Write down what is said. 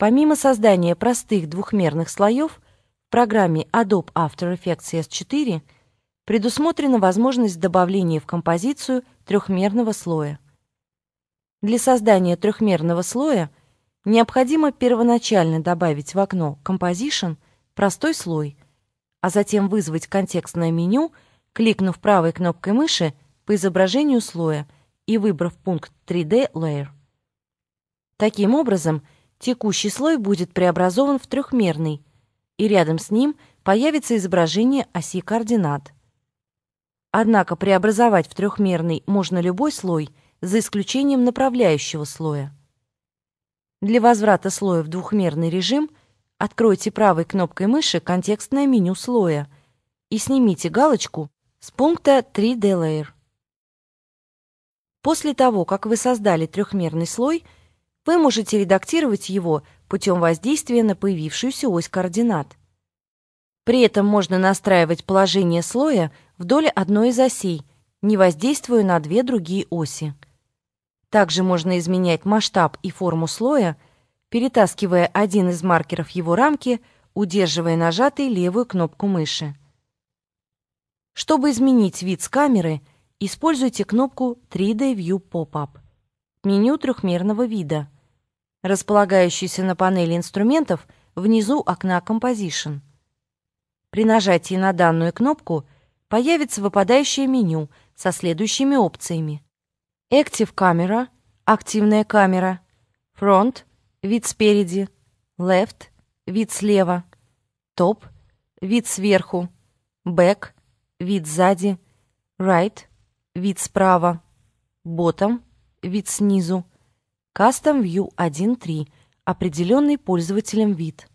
Помимо создания простых двухмерных слоев, в программе Adobe After Effects CS4 предусмотрена возможность добавления в композицию трехмерного слоя. Для создания трехмерного слоя необходимо первоначально добавить в окно Composition простой слой, а затем вызвать контекстное меню, кликнув правой кнопкой мыши по изображению слоя и выбрав пункт 3D Layer. Таким образом, Текущий слой будет преобразован в трехмерный, и рядом с ним появится изображение оси координат. Однако преобразовать в трехмерный можно любой слой, за исключением направляющего слоя. Для возврата слоя в двухмерный режим откройте правой кнопкой мыши контекстное меню слоя и снимите галочку с пункта 3D Layer. После того, как вы создали трехмерный слой – вы можете редактировать его путем воздействия на появившуюся ось координат. При этом можно настраивать положение слоя вдоль одной из осей, не воздействуя на две другие оси. Также можно изменять масштаб и форму слоя, перетаскивая один из маркеров его рамки, удерживая нажатой левую кнопку мыши. Чтобы изменить вид с камеры, используйте кнопку 3D View Pop-up меню трехмерного вида, располагающееся на панели инструментов внизу окна Composition. При нажатии на данную кнопку появится выпадающее меню со следующими опциями. Active Camera – активная камера, Front – вид спереди, Left – вид слева, Top – вид сверху, Back – вид сзади, Right – вид справа, Bottom – вид снизу, Custom View 1.3, определенный пользователем вид.